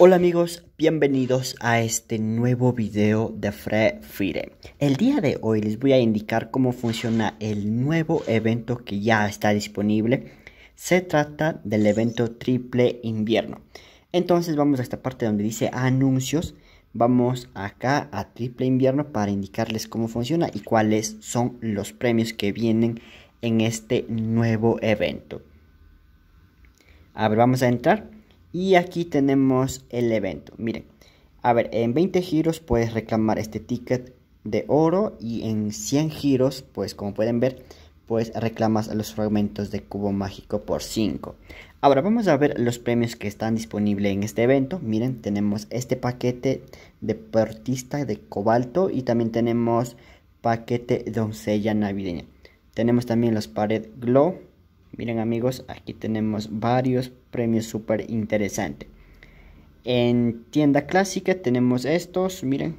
Hola amigos, bienvenidos a este nuevo video de Free Fire. El día de hoy les voy a indicar cómo funciona el nuevo evento que ya está disponible. Se trata del evento triple invierno. Entonces vamos a esta parte donde dice anuncios. Vamos acá a triple invierno para indicarles cómo funciona y cuáles son los premios que vienen en este nuevo evento. A ver, vamos a entrar. Y aquí tenemos el evento. Miren, a ver, en 20 giros puedes reclamar este ticket de oro y en 100 giros, pues como pueden ver, pues reclamas los fragmentos de cubo mágico por 5. Ahora vamos a ver los premios que están disponibles en este evento. Miren, tenemos este paquete de de cobalto y también tenemos paquete doncella navideña. Tenemos también los pared glow Miren amigos, aquí tenemos varios premios súper interesantes. En tienda clásica tenemos estos, miren.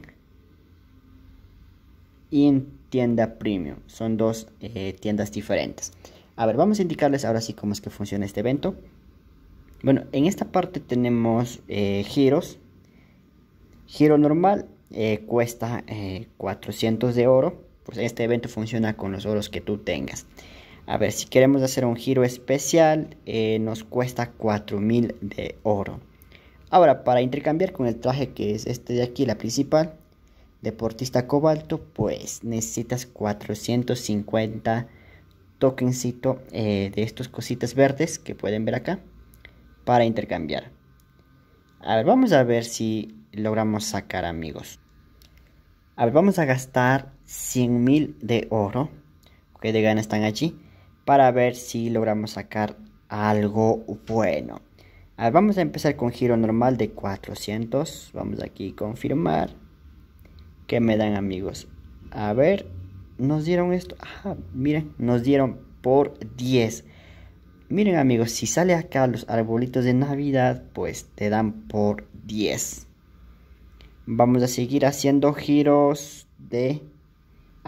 Y en tienda premium, son dos eh, tiendas diferentes. A ver, vamos a indicarles ahora sí cómo es que funciona este evento. Bueno, en esta parte tenemos eh, giros. Giro normal eh, cuesta 400 de oro. Pues este evento funciona con los oros que tú tengas. A ver, si queremos hacer un giro especial, eh, nos cuesta 4000 de oro. Ahora, para intercambiar con el traje que es este de aquí, la principal, Deportista Cobalto, pues necesitas 450 tokencito eh, de estos cositas verdes que pueden ver acá para intercambiar. A ver, vamos a ver si logramos sacar amigos. A ver, vamos a gastar 100.000 de oro. Que de ganas están allí para ver si logramos sacar algo bueno. vamos a empezar con giro normal de 400. Vamos aquí a confirmar. ¿Qué me dan amigos? A ver, nos dieron esto. miren, nos dieron por 10. Miren amigos, si sale acá los arbolitos de Navidad, pues te dan por 10. Vamos a seguir haciendo giros de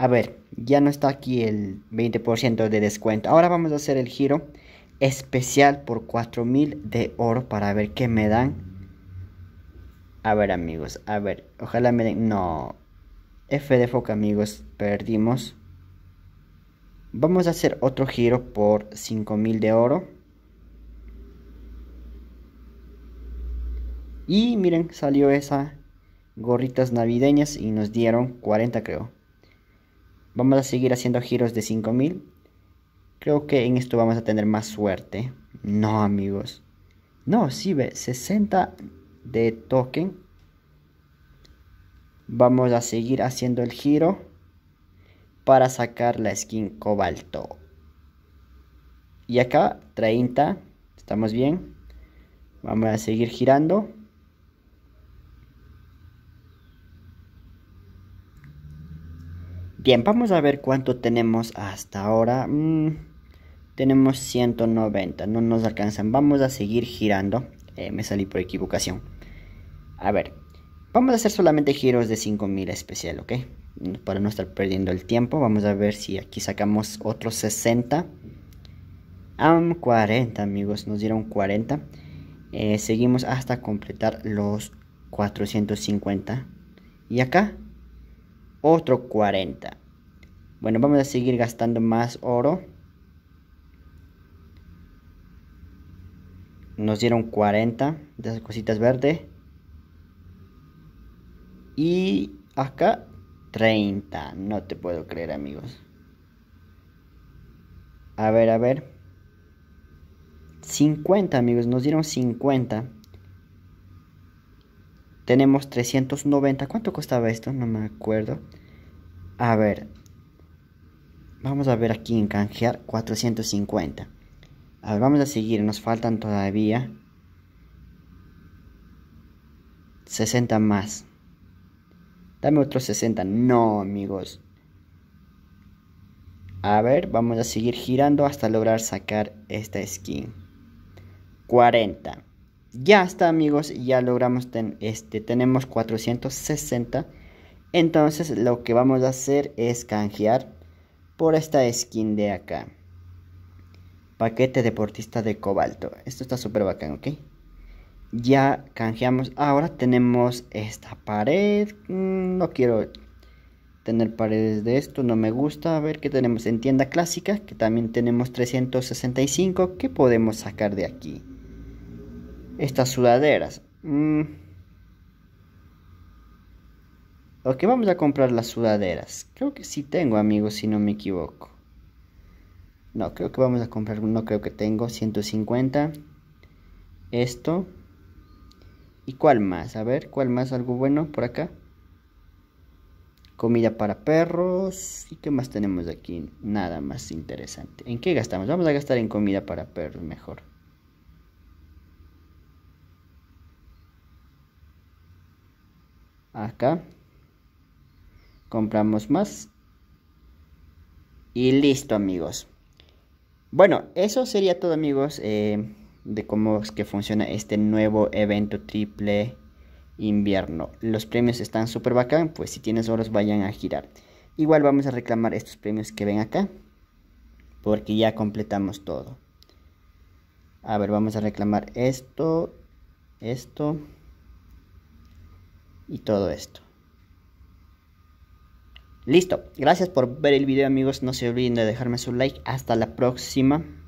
a ver, ya no está aquí el 20% de descuento. Ahora vamos a hacer el giro especial por 4000 de oro para ver qué me dan. A ver, amigos, a ver, ojalá me den. No, F de amigos, perdimos. Vamos a hacer otro giro por 5000 de oro. Y miren, salió esa gorritas navideñas y nos dieron 40, creo. Vamos a seguir haciendo giros de 5000. Creo que en esto vamos a tener más suerte. No, amigos. No, sí, ve, 60 de token. Vamos a seguir haciendo el giro para sacar la skin cobalto. Y acá 30, estamos bien. Vamos a seguir girando. Bien, vamos a ver cuánto tenemos hasta ahora. Mm, tenemos 190, no nos alcanzan. Vamos a seguir girando. Eh, me salí por equivocación. A ver, vamos a hacer solamente giros de 5000 especial, ¿ok? Para no estar perdiendo el tiempo, vamos a ver si aquí sacamos otros 60. Ah, 40, amigos, nos dieron 40. Eh, seguimos hasta completar los 450. Y acá otro 40. Bueno, vamos a seguir gastando más oro. Nos dieron 40 de esas cositas verdes. Y acá 30. No te puedo creer, amigos. A ver, a ver. 50, amigos. Nos dieron 50. Tenemos 390. ¿Cuánto costaba esto? No me acuerdo. A ver. Vamos a ver aquí en canjear 450. A ver, vamos a seguir. Nos faltan todavía 60 más. Dame otros 60. No, amigos. A ver, vamos a seguir girando hasta lograr sacar esta skin. 40. Ya está amigos, ya logramos, tener este, tenemos 460. Entonces lo que vamos a hacer es canjear por esta skin de acá. Paquete deportista de cobalto. Esto está súper bacán, ¿ok? Ya canjeamos. Ahora tenemos esta pared. Mm, no quiero tener paredes de esto, no me gusta. A ver qué tenemos en tienda clásica, que también tenemos 365. ¿Qué podemos sacar de aquí? estas sudaderas. Mm. Ok, vamos a comprar las sudaderas. Creo que sí tengo, amigos, si no me equivoco. No, creo que vamos a comprar, no creo que tengo, 150. Esto. ¿Y cuál más? A ver, ¿cuál más? Algo bueno por acá. Comida para perros. ¿Y qué más tenemos aquí? Nada más interesante. ¿En qué gastamos? Vamos a gastar en comida para perros mejor. acá compramos más y listo amigos bueno eso sería todo amigos eh, de cómo es que funciona este nuevo evento triple invierno los premios están súper bacán pues si tienes oros vayan a girar igual vamos a reclamar estos premios que ven acá porque ya completamos todo a ver vamos a reclamar esto esto y todo esto. Listo, gracias por ver el video amigos, no se olviden de dejarme su like, hasta la próxima.